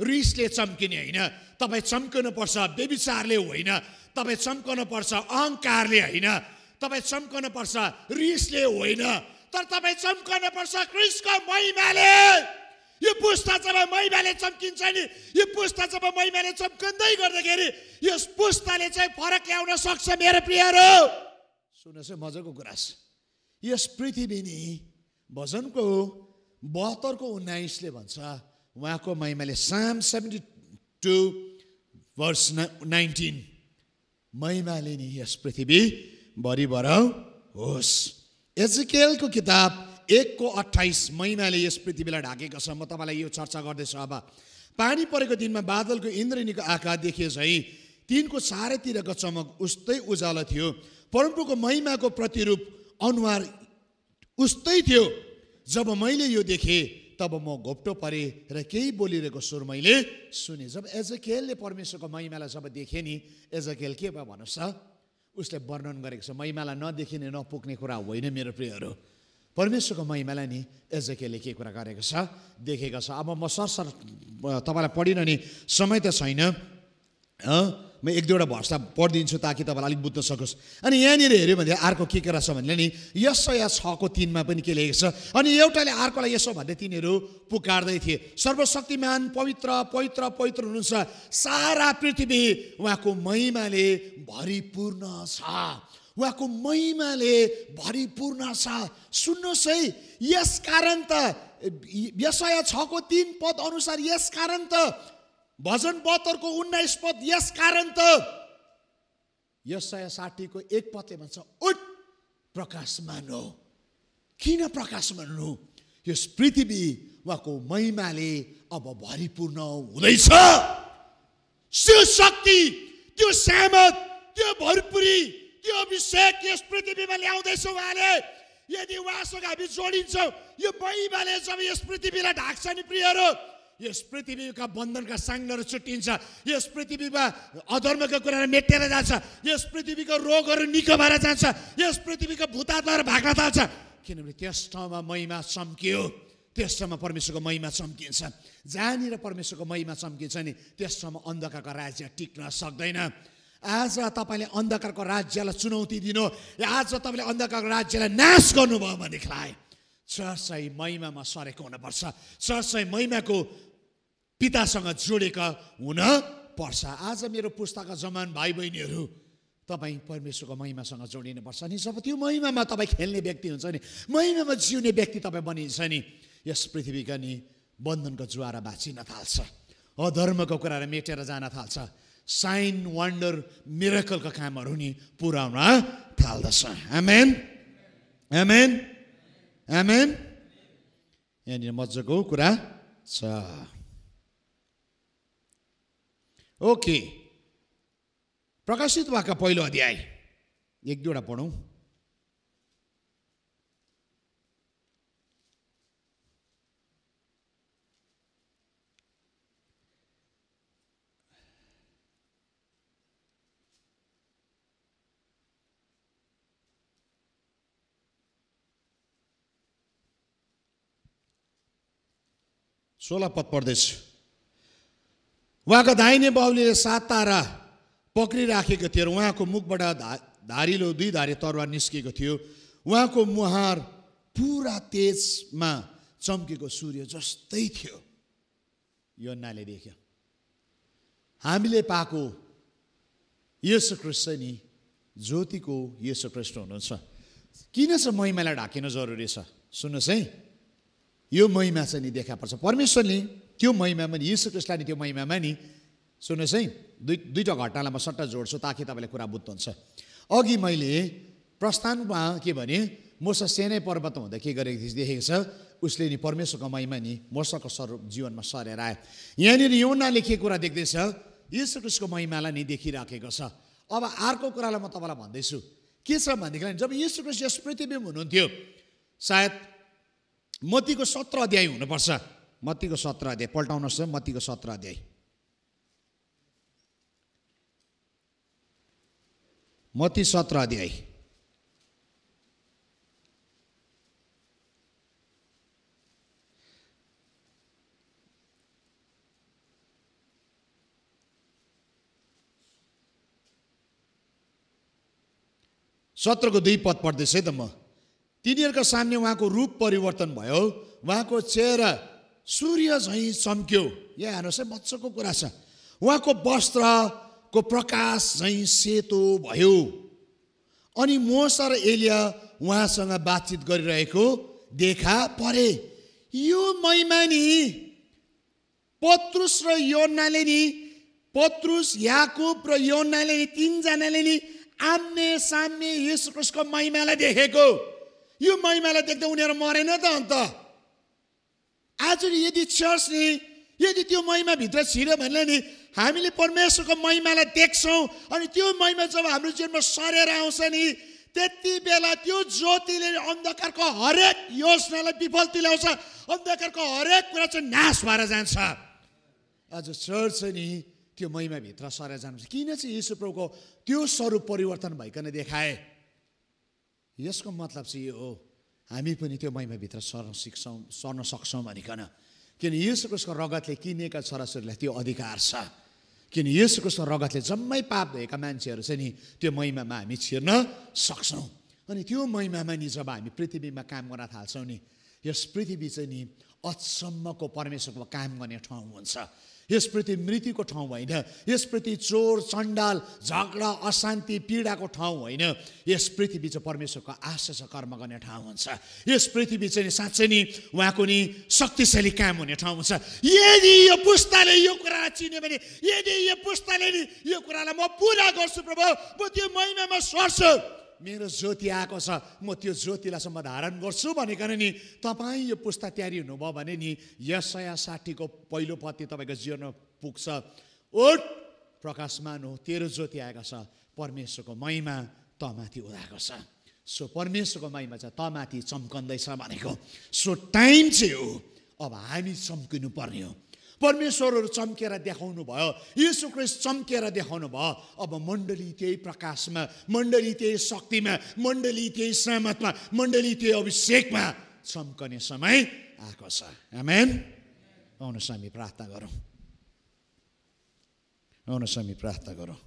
रिसले चम्किने होइन तपाईँ पर्छ व्यविचारले होइन तपाईँ चम्कनुपर्छ अहङ्कारले होइन तपाईँ पर्छ रिसले होइन तर तपाईँ चम्कनुपर्छ क्रिसको महिमाले यो पुस्ता जब महिमाले चम्किन्छ नि यो पुस्ता जब महिमाले चम्किँदै गर्दाखेरि यो पुस्ताले चाहिँ फरक ल्याउन सक्छ मेरो प्रियहरू सुन्नुहोस् है मजाको छ यस पृथ्वी नि भजनको बहत्तरको उन्नाइसले भन्छ उहाँको महिमाले साम सेभेन्टी टू वर्ष नाइन्टिन महिमाले नि यस पृथ्वी भरिभर होस् एजिकेलको किताब एकको अठाइस महिनाले यस पृथ्वीलाई ढाकेको छ म तपाईँलाई यो चर्चा गर्दैछु अब पानी परेको दिनमा बादलको इन्द्रिणीको आँखा देखिए झैँ तिनको चारैतिरको चमक उस्तै उज्यालो थियो परमप्रुको महिमाको प्रतिरूप अनुहार उस्तै थियो जब मैले यो देखेँ तब म घोप्टो परेँ र केही बोलिरहेको सुर मैले सुने जब एजकेलले परमेश्वरको महिमालाई जब देखेँ नि एजकेल के भयो भन्नुहोस् त उसले वर्णन गरेको छ महिमालाई नदेखिने नपुग्ने कुरा होइन मेरो प्रियहरू परमेश्वरको महिमालाई नि एजकेले के कुरा गरेको छ देखेको छ अब म सरसर तपाईँलाई पढिनँ नि समय त छैन म एक दुईवटा भर्सा पढिदिन्छु ताकि तपाईँलाई अलिक बुझ्न सकोस् अनि यहाँनिर हेऱ्यो भने अर्को के के रहेछ भने नि यस या छको तिनमा पनि के लेखेको छ अनि एउटाले अर्कोलाई यसो भन्दै तिनीहरू पुकार्दै थिए सर्वशक्तिमान पवित्र पवित्र पवित्र हुनुहुन्छ सारा पृथ्वी उहाँको महिमाले भरिपूर्ण छ उहाँको महिमाले भरिपूर्ण छ सुन्नुहोस् है यस कारण त यसय छको तिन पद अनुसार यस कारण त भजन बहत्तरको उन्नाइस पद यस कारण त यसय साठीको एक पदले भन्छ उठ प्रकाश मान्नु किन प्रकाश मान्नु यस पृथ्वी उहाँको महिमाले अब भरिपूर्ण हुँदैछ त्यो शक्ति त्यो सामत त्यो भरपुरी यो अभिषेक यस पृथ्वीमा ल्याउँदैछौँ उहाँले यदि उहाँसँग हामी जोडिन्छौँ यो महिमाले जब यस पृथ्वीलाई ढाक्छ नि प्रियहरू यस पृथ्वीका बन्धनका साङ्गहरू छुट्टिन्छ यस पृथ्वीमा अधर्मको कुराहरू मेटेर जान्छ यस पृथ्वीको रोगहरू निको भएर जान्छ यस पृथ्वीको भूतात्माहरू भाग्न थाल्छ किनभने त्यस ठाउँमा महिमा चम्कियो त्यस ठाउँमा परमेश्वरको महिमा चम्किन्छ जहाँनिर परमेश्वरको महिमा चम्किन्छ नि त्यस ठाउँमा अन्धकारको राज्य टिक्न सक्दैन आज तपाईँले अन्धकारको राज्यलाई चुनौती दिनु आज तपाईँले अन्धकारको राज्यलाई नाश गर्नुभयो भनेदेखिलाई सय महिमामा सरेको हुनपर्छ सय महिमाको पितासँग जोडेका पर्छ आज मेरो पुस्ताका जमान भाइ बहिनीहरू तपाईँ परमेश्वरको महिमासँग जोडिनुपर्छ नि जब त्यो महिमामा तपाईँ खेल्ने व्यक्ति हुन्छ नि महिमामा जिउने व्यक्ति तपाईँ बनिन्छ नि यस पृथ्वीका नि बन्धनको ज्वारा बाँचिन थाल्छ अधर्मको कुराहरू मेटेर जान थाल्छ साइन वन्डर मिरेकलको कामहरू नि पुर्याउन थाल्दछ आमेन आमेन आमेन यहाँनिर मजाको कुरा छ ओके प्रकाशित वाका पहिलो अध्याय एक दुईवटा पढौँ सोह्र पद पढ्दैछु उहाँको दाहिने बाउले सात तारा पक्रिराखेको थियो र उहाँको मुखबाट धा धारिलो दुई धारे तरुवा निस्किएको थियो उहाँको मुहार पुरा तेजमा चम्केको सूर्य जस्तै थियो यो नाले देख्यो हामीले पाएको कृष्ण नि ज्योतिको कृष्ण हुनुहुन्छ किन छ महिमालाई ढाकिन जरुरी छ सुन्नुहोस् है यो महिमा चाहिँ नि देखा पर्छ परमेश्वरले त्यो महिमा पनि यीशु कृष्णले त्यो महिमामा नि सुन्नुहोस् है दुई दुईवटा घटनालाई म सट्टा जोड्छु ताकि तपाईँलाई कुरा बुझ्नु हुन्छ अघि मैले प्रस्थानमा के भने मोसा सेनै पर्वत हुँदा के गरेको थिएँ देखेको छ उसले नि परमेश्वरको महिमा नि मोसाको स्वरूप जीवनमा सरेर आयो यहाँनिर यौनाले के कुरा देख्दैछ यीशु कृष्णको महिमालाई नि देखिराखेको छ अब अर्को कुरालाई म तपाईँलाई भन्दैछु के छ भनेदेखिलाई जब यीशु कृष्ण यस पृथ्वीमा हुनुहुन्थ्यो सायद मतीको सत्र अध्याय हुनुपर्छ मतीको सत्र अध्याय पल्टाउनुहोस् मतीको सत्र अध्याय मती सत्र अध्याय सत्रको दुई पद पढ्दैछु है त म तिनीहरूको सामने उहाँको रूप परिवर्तन भयो उहाँको चेहरा सूर्य झैँ चम्क्यो यहाँ हेर्नुहोस् है मजाको कुरा छ उहाँको वस्त्रको प्रकाश झैँ सेतो भयो अनि मोस र एलिया उहाँसँग बातचित गरिरहेको देखा परे यो महिमा नि पत्रुस र योनाले नि पत्रुस याकुब र योनाले नि तिनजनाले नि आम्ने साम्ने यस महिमालाई देखेको यो महिमालाई देख्दा उनीहरू मरेन त अन्त आज यदि चर्च नि यदि त्यो महिमाभित्र छिर्यो भने नि हामीले परमेश्वरको महिमालाई देख्छौँ अनि त्यो महिमा जब हाम्रो जीवनमा सरेर आउँछ नि त्यति बेला त्यो ज्योतिले अन्धकारको हरेक योजनालाई विफल तुल्याउँछ अन्धकारको हरेक कुरा चाहिँ नाश भएर जान्छ आज चर्च चाहिँ नि त्यो महिमाभित्र सरेर जानुपर्छ किन चाहिँ यसो प्रभुको त्यो स्वरूप परिवर्तन भइकन देखाए यसको मतलब चाहिँ यो हो हामी पनि त्यो महिमाभित्र सर्न सिक्छौँ सर्न सक्छौँ भनिकन किन यसो कसको रगतले किनेका छोराछोरीलाई त्यो अधिकार छ किन यसो कसको रगतले जम्मै पाप भएका मान्छेहरू चाहिँ नि त्यो महिमामा हामी छिर्न सक्छौँ अनि त्यो महिमामा नि जब हामी पृथ्वीमा काम गर्न थाल्छौँ नि यस पृथ्वी चाहिँ नि अचम्मको परमेश्वरको काम गर्ने ठाउँ हुन्छ यसप्रति मृत्युको ठाउँ होइन यसप्रति चोर चण्डाल झगडा अशान्ति पीडाको ठाउँ होइन यस पृथ्वी चाहिँ परमेश्वरको आशा छ कर्म गर्ने ठाउँ हुन्छ यस पृथ्वी चाहिँ साँच्चै नि उहाँको नि शक्तिशाली काम हुने ठाउँ हुन्छ यदि यो पुस्ताले यो कुरा चिन्यो भने यदि यो पुस्ताले नि यो कुरालाई म पुरा गर्छु प्रभु म त्यो महिनामा सर्छु मेरो ज्योति आएको छ म त्यो ज्योतिलासम्म धारण गर्छु भनेको नि तपाईँ यो पुस्ता तयारी हुनुभयो भने नि यस सय साठीको पहिलो पति तपाईँको जीवनमा पुग्छ ओट प्रकाशमान हो तेरो ज्योति आएको छ परमेश्वरको महिमा त माथि उदाएको छ सो परमेश्वरको महिमा चाहिँ त माथि चम्कँदैछ भनेको सो टाइम चाहिँ हो अब हामी चम्किनु पर्ने हो परमेश्वरहरू चम्केर देखाउनु भयो यीशुकृष्ण चम्केर देखाउनु भयो अब मण्डली त्यही प्रकाशमा मण्डली त्यही शक्तिमा मण्डली त्यही सहमतमा मण्डली त्यही अभिषेकमा चम्कने समय आएको छ आमेन आउनु हामी प्रार्थना गरौँ आउनुहोस् हामी प्रार्थना गरौँ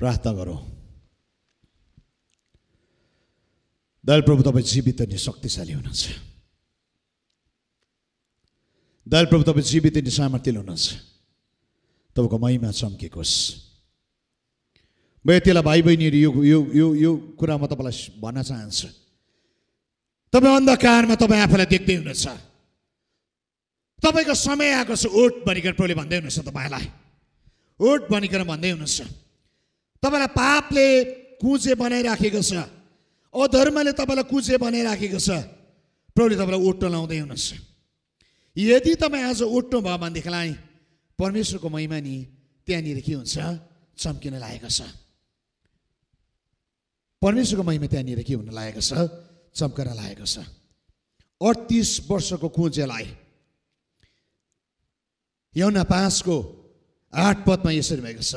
प्रार्थना गरौँ तपाईँ जीवित తమ शक्तिशाली हुनुहुन्छ हुनुहुन्छ प्रभु तपाईँ जीवित జీవితాన్ని సామర్థ్యాలు हुनुहुन्छ तपाईँको महिमा चम्केको होस् म यतिलाई भाइ बहिनीहरू यो यो यो यो कुरा म तपाईँलाई भन्न चाहन्छु तपाईँ अन्धकारमा तपाईँ आफूलाई देख्दै हुनुहुन्छ तपाईँको समय आएको छ ओट भनिकन प्रभुले भन्दै हुनुहुन्छ तपाईँलाई ओट भनिकन भन्दै हुनुहुन्छ तपाईँलाई पापले कुजे बनाइराखेको छ अधर्मले तपाईँलाई कुचे बनाइराखेको छ प्रभुले तपाईँलाई ओट्टो लाउँदै हुनुहोस् यदि तपाईँ आज ओट्नु भयो भनेदेखिलाई परमेश्वरको महिमा नि त्यहाँनिर के हुन्छ चम्किन लागेको छ परमेश्वरको महिमा त्यहाँनिर के हुन लागेको छ चम्कन लागेको छ अडतिस वर्षको कुजेलाई यौना पाँचको आठ पदमा यसरी भएको छ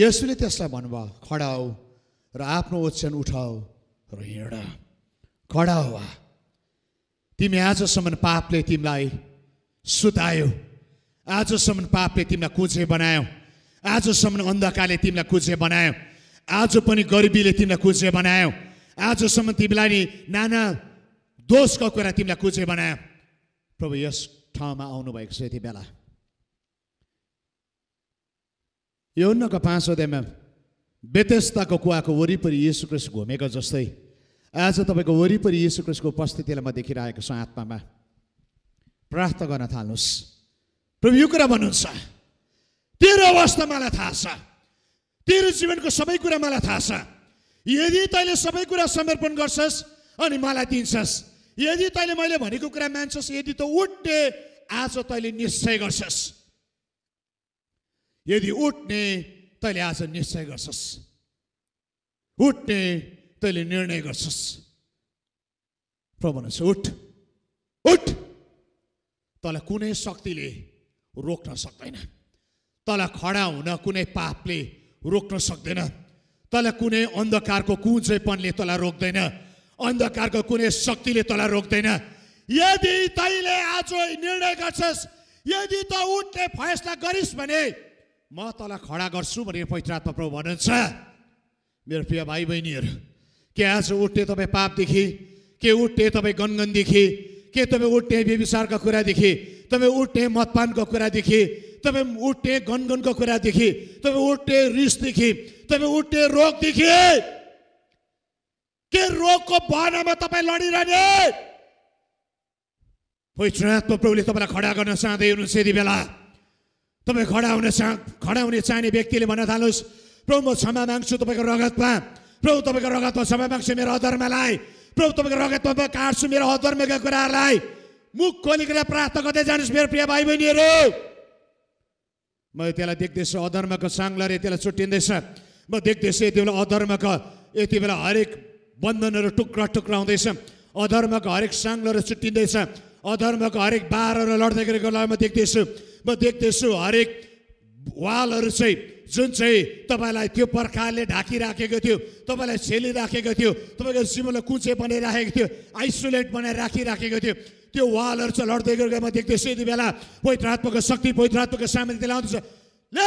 यसुले त्यसलाई भन्नुभयो खडाऊ र आफ्नो ओछ्यान उठाऊ र हिँड कडा हो तिमी आजसम्म पापले तिमीलाई सुतायो आजसम्म पापले तिमीलाई कुझे बनायो आजसम्म अन्धकारले तिमीलाई कुझे बनायो आज पनि गरिबीले तिमीलाई कुझे बनायो आजसम्म तिमीलाई नि नाना दोषको कुरा तिमीलाई कुझे बनायो प्रभु यस ठाउँमा आउनुभएको छ यति बेला यो यौनको पाँच अध्यायमा बेतेस्ताको कुवाको वरिपरि क्रिस्ट घुमेको जस्तै आज तपाईँको वरिपरि क्रिस्टको उपस्थितिलाई म देखिरहेको छु आत्मामा प्रार्थना गर्न थाल्नुहोस् प्रभु यो कुरा भन्नुहुन्छ तेरो अवस्था मलाई थाहा छ तेरो जीवनको सबै कुरा मलाई थाहा छ यदि तैँले सबै कुरा समर्पण गर्छस् अनि मलाई दिन्छस् यदि तैँले मैले भनेको कुरा मान्छस् यदि त उठ्ने आज तैँले निश्चय गर्छस् यदि उठ्ने तैँले आज निश्चय गर्छस् उठ्ने तैँले निर्णय गर्छस् प्रभु उठ उठ तँलाई कुनै शक्तिले रोक्न सक्दैन तँलाई खडा हुन कुनै पापले रोक्न सक्दैन तँलाई कुनै अन्धकारको कुचैपनले तँलाई रोक्दैन अन्धकारको कुनै शक्तिले तँलाई रोक्दैन यदि तैँले आज निर्णय गर्छस् यदि त उठ्ने फैसला गरिस् भने म तँलाई खडा गर्छु भनेर पवित्रात्मा प्रभु भन्नुहुन्छ मेरो प्रिय भाइ बहिनीहरू के आज उठ्ने तपाईँ पापदेखि के उठ्ने तपाईँ गनगनदेखि के तपाईँ उठ्ने व्यविचारका कुरादेखि तपाईँ उठ्ने मतपानको कुरादेखि तपाईँ उठ्ने गनगनको कुरादेखि तपाईँ उठ्ने रिसदेखि तपाईँ उठ्ने रोगदेखि के रोगको बहनामा तपाईँ लडिरहने पवित्रात्मा प्रभुले तपाईँलाई खडा गर्न चाहँदै हुनुहुन्छ यति बेला तपाईँ खडा हुने चा खडा हुने चाहने व्यक्तिले भन्न थाल्नुहोस् प्रभु म क्षमा माग्छु तपाईँको रगतमा प्रभु तपाईँको रगतमा क्षमा माग्छु मेरो अधर्मलाई प्रभु तपाईँको रगतमा काट्छु मेरो अधर्मका कुराहरूलाई मुख खोलिकन प्रार्थना गर्दै जानुहोस् मेरो प्रिय भाइ बहिनीहरू म त्यसलाई देख्दैछु अधर्मको साङ्लर त्यसलाई छुट्टिँदैछ म देख्दैछु यति बेला अधर्मको यति बेला हरेक बन्धनहरू टुक्रा टुक्रा हुँदैछ अधर्मको हरेक साङ्लोहरू छुट्टिँदैछ अधर्मको हरेक बारहरू लड्दै गरेको म देख्दैछु म देख्दैछु हरेक वालहरू चाहिँ जुन चाहिँ तपाईँलाई त्यो पर्खाले ढाकिराखेको थियो तपाईँलाई सेलिराखेको थियो तपाईँको जिउलाई कुचे बनाइराखेको थियो आइसोलेट बनाएर राखिराखेको थियो त्यो वालहरू चाहिँ लड्दै गरेको म देख्दैछु यति बेला पवित्र शक्ति पवित्र आत्माको सामर्थ्य लाउँदैछ ल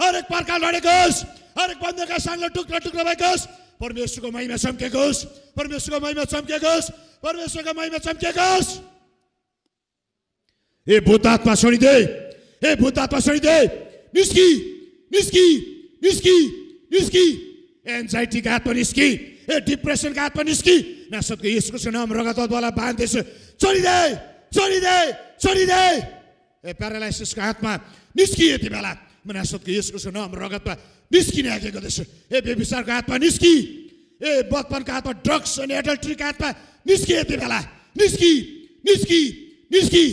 हरेक प्रकार लडेको होस् हरेक बन्धुका साङ्लो टुक्रा टुक्रा भएको होस् परमेश्वरको महिमा चम्केको होस् परमेश्वरको महिमा चम्केको होस् परमेश्वरको महिमा चम्केको होस् ए भूतात्मा छोडिदे ए भूतात्मा छोडिदे निस्की निस्की निस्की निस्की एन्जाइटीको हातमा निस्की ए डिप्रेसनको हातमा निस्की नासतको यसको नाम रगतवाला बाँध्दैछु छोडिदे छोडिदे छोडिदे ए प्यारालाइसिसको हातमा निस्की यति बेला म नासतको यसको नाम रगतमा निस्किने आँखेको गर्दैछु ए बेबिसारको हातमा निस्की ए ड्रग्स अनि एडल्ट्रीको हातमा निस्की यति निस्की निस्की निस्की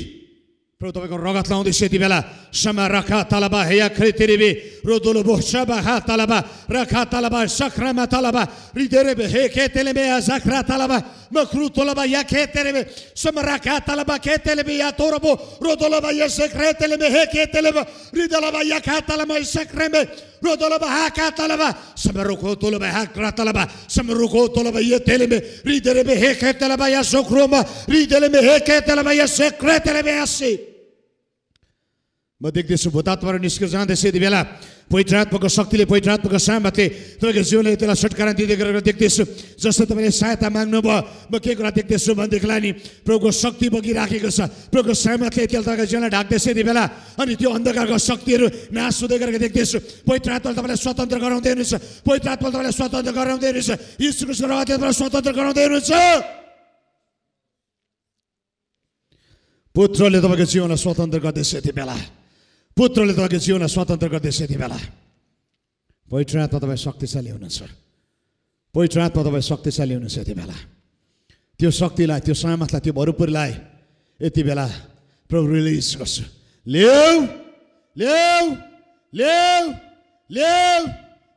Protobeko rogatlan di sheti vela. shama raka talaba heya vi. rodolo boshaba ha talaba raka talaba shakrama talaba riderebe he ketelebe ya zakra talaba makru talaba ya ketelebe shama raka talaba ketelebe ya torobo rodoloba ya sekretelebe he ketelebe ridalaba ya katalama shakreme rodoloba ha katalaba samruko tolaba ha kratalaba vi tolaba ya telebe riderebe he ketelebe ya sokroma ridelebe he ketelebe ya sekretelebe ya sik म देख्दैछु भूतात्मा निस्केर जाँदैछु यति बेला पैत्रात्मकको शक्तिले पैत्रात्मकको सामर्थ्यले तपाईँको जीवनलाई त्यसलाई छुटकारा दिँदै गरेर देख्दैछु जस्तो तपाईँले सहायता माग्नुभयो म के कुरा देख्दैछु भनेदेखिलाई नि प्रभुको शक्ति बगिराखेको छ प्रभुको सामर्थ्यले त्यसले तपाईँको जीवनलाई ढाक्दैछ यति बेला अनि त्यो अन्धकारको शक्तिहरू नाश हुँदै गरेको देख्दैछु पवित्रात्माले तपाईँलाई स्वतन्त्र गराउँदै हुनुहुन्छ पवित्रात्माले तपाईँलाई स्वतन्त्र गराउँदै हुनुहुन्छ यीशुकृष्ण रहत्य तपाईँलाई स्वतन्त्र गराउँदै हुनुहुन्छ पुत्रले तपाईँको जीवनलाई स्वतन्त्र गर्दैछ यति बेला पुत्रले तपाईँको जीवन स्वतन्त्र गर्दैछ यति बेला पवित्र आत्मा तपाईँ शक्तिशाली हुनुहुन्छ पवित्र आत्मा तपाईँ शक्तिशाली हुनुहुन्छ यति बेला त्यो शक्तिलाई त्यो सामर्थलाई त्यो भरपुरलाई यति बेला प्रभु रिलिज गर्छु ल्याउ ल्याउ ल्याउ ल्याउ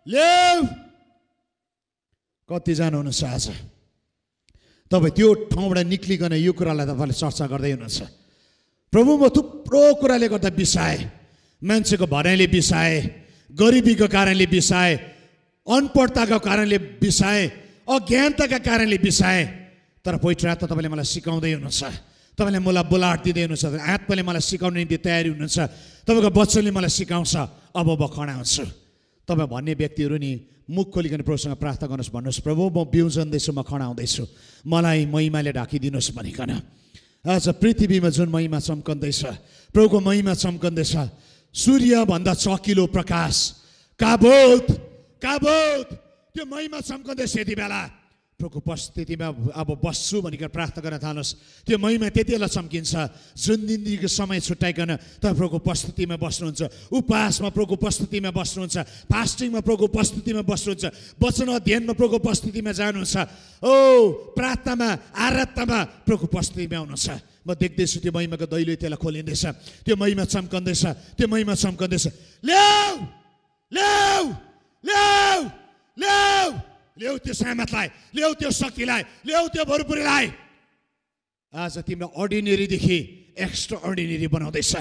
ल्याउ कतिजना हुनुहुन्छ आज तपाईँ त्यो ठाउँबाट निक्लिकन यो कुरालाई तपाईँले चर्चा गर्दै हुनुहुन्छ प्रभु म थुप्रो कुराले गर्दा बिसाएँ मान्छेको भनाइले बिसाए गरिबीको कारणले बिसाए अनपढताको कारणले बिसाए अज्ञानताका कारणले बिसाए तर पवित्र त तपाईँले मलाई सिकाउँदै हुनुहुन्छ तपाईँले मलाई बोलाट दिँदै हुनुहुन्छ आत्माले मलाई सिकाउने निम्ति तयारी हुनुहुन्छ तपाईँको बच्चनले मलाई सिकाउँछ अब म हुन्छु तपाईँ भन्ने व्यक्तिहरू नि मुख खोलिकन प्रभुसँग प्रार्थना गर्नुहोस् भन्नुहोस् प्रभु म बिउजन्दैछु म हुँदैछु मलाई महिमाले ढाकिदिनुहोस् भनिकन आज पृथ्वीमा जुन महिमा चम्कन्दैछ प्रभुको महिमा चम्कन्दैछ सूर्यभन्दा चकिलो प्रकाश काबोध काबोध त्यो महिमा चम्कँदै यति बेला प्रभुको उपस्थितिमा अब बस्छु भनेर प्रार्थना गर्न थाल्नुहोस् त्यो महिमा त्यति बेला चम्किन्छ जुन दिनदेखिको समय छुट्याइकन तपाईँ प्रभुको उपस्थितिमा बस्नुहुन्छ उपवासमा प्रभुको उपस्थितिमा बस्नुहुन्छ फास्टिङमा प्रभुको उपस्थितिमा बस्नुहुन्छ वचन अध्ययनमा प्रभुको उपस्थितिमा जानुहुन्छ ओ प्रार्थनामा आराधनामा प्रभुको उपस्थितिमा आउनुहुन्छ म देख्दैछु त्यो महिमाको दैलो त्यसलाई खोलिँदैछ त्यो महिमा चम्कँदैछ त्यो महिमा चम्कँदैछ ल्याउ ल्याउ ल्याउ ल्याउ ल्याऊ त्यो सामतलाई ल्याऊ त्यो शक्तिलाई ल्याऊ त्यो भरपुरीलाई आज तिमीलाई अर्डिनेरीदेखि एक्स्ट्रा अर्डिनेरी बनाउँदैछ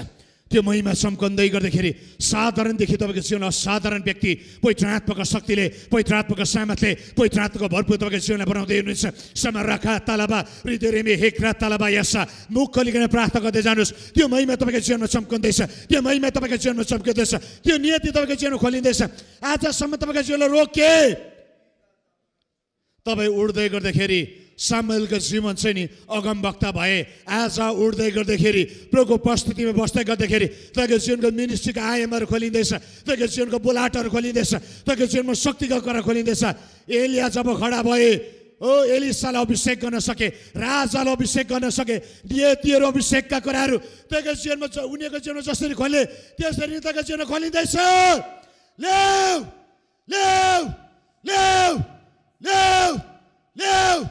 त्यो महिमा चम्कन्दै गर्दाखेरि साधारणदेखि तपाईँको जीवन असाधारण व्यक्ति पैत्रात्मक शक्तिले पैत्रात्मक सामर्थ्यले पैत्रात्मक भरपूर तपाईँको जीवनलाई बनाउँदै हुनुहुन्छ समा राखा तालाबा हृदय रेमे हेक्रा तालाबा यसा मुख कलिकन प्रार्थना गर्दै जानुहोस् त्यो महिमा तपाईँको जीवनमा चम्कँदैछ त्यो महिमा तपाईँको जीवनमा चम्किँदैछ त्यो नियति तपाईँको जीवन खोलिँदैछ आजसम्म तपाईँको जीवनलाई रोके तपाईँ उड्दै गर्दाखेरि सामुएलको जीवन चाहिँ नि अगमवक्ता भए आज उड्दै गर्दाखेरि प्रभुको उपस्थितिमा बस्दै गर्दाखेरि तपाईँको जीवनको मिनिस्ट्रीको आयामहरू खोलिँदैछ तपाईँको जीवनको बोलाटहरू खोलिँदैछ तपाईँको जीवनमा शक्तिको कुरा खोलिँदैछ एलिया जब खडा भए ओ एलिसालाई अभिषेक गर्न सके राजालाई अभिषेक गर्न सके दिएहरू अभिषेकका कुराहरू तपाईँको जीवनमा उनीहरूको जीवनमा जसरी खोले त्यसरी तपाईँको जीवनमा खोलिँदैछ ल्याउ ल्याउ ल्याउ No! No!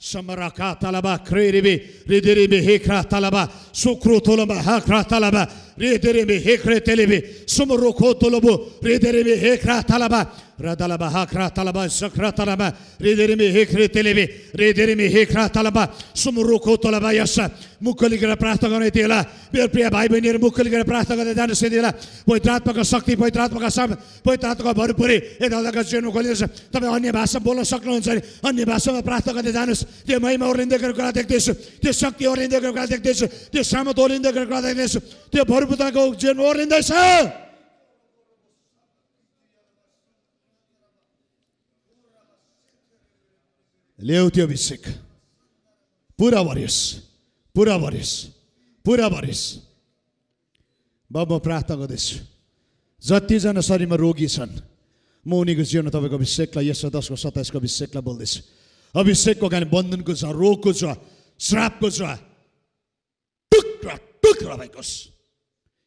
Shamarakata laba kredibi, ridiribi hekra talaba, sukru tolaba hakra talaba, rederebe hekre telebe sumuru kotulubu rederebe hekra talaba radalaba hakra talaba sakra talaba rederebe hekre telebe rederebe hekra talaba sumuru kotulaba yasa मुखले लिएर प्रार्थना गर्ने थियो होला मेरो प्रिय भाइ बहिनीहरू मुखले लिएर प्रार्थना गर्दै जानु सिधेला पैत्रात्मक शक्ति पैत्रात्मक साम पैत्रात्मक भरपुरी यताउताको जीवन खोलिदिनुहोस् तपाईँ अन्य भाषा बोल्न सक्नुहुन्छ भने अन्य भाषामा प्रार्थना गर्दै जानुहोस् त्यो महिमा ओर्लिँदै गरेको कुरा देख्दैछु त्यो शक्ति ओर्लिँदै गरेको कुरा देख्दैछु त्यो सामत ओर्लिँदै गरेको कुरा देख्दैछु त्यो भर बुदाको उब्जन ओर्लिँदैछ ल्याउ त्यो अभिषेक पुरा भरियोस् पुरा भरियोस् पुरा भरियोस् बाबु म प्रार्थना गर्दैछु जतिजना शरीरमा रोगी छन् म उनीको जीवनमा तपाईँको अभिषेकलाई यसो दसको सत्ताइसको अभिषेकलाई बोल्दैछु अभिषेकको कारण बन्धनको छ रोगको छ श्रापको छ टुक्रा टुक्रा भएको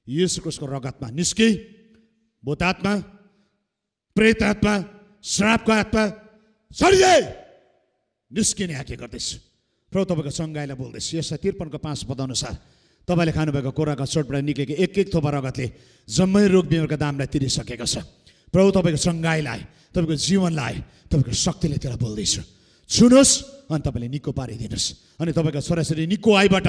कसको रगतमा निस्के भूतात्मा प्रेत आत्मा श्रापको आत्मा सरिए निस्किने आँखे गर्दैछु प्रभु तपाईँको सङ्घाईलाई बोल्दैछु यसलाई तिर्पणको पाँच अनुसार तपाईँले खानुभएको कोराको चोटबाट निक्लेको एक एक थोपा रगतले जम्मै रोग बिमारको दामलाई तिरिसकेको छ प्रभु तपाईँको सङ्घाईलाई तपाईँको जीवनलाई तपाईँको शक्तिले त्यसलाई बोल्दैछु छुनुहोस् अनि तपाईँले निको पारिदिनुहोस् अनि तपाईँको छोराछोरी निको आईबाट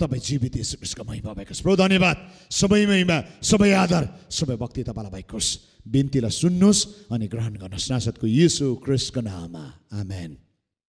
तपाईँ जीवित यसो यसको महिमा भएको प्रभु धन्यवाद सबै महिमा सबै आदर सबै भक्ति तपाईँलाई भएको होस् बिन्तीलाई सुन्नुहोस् अनि ग्रहण गर्नुहोस् नासदको यसो क्रिस्टको नाममा आमेन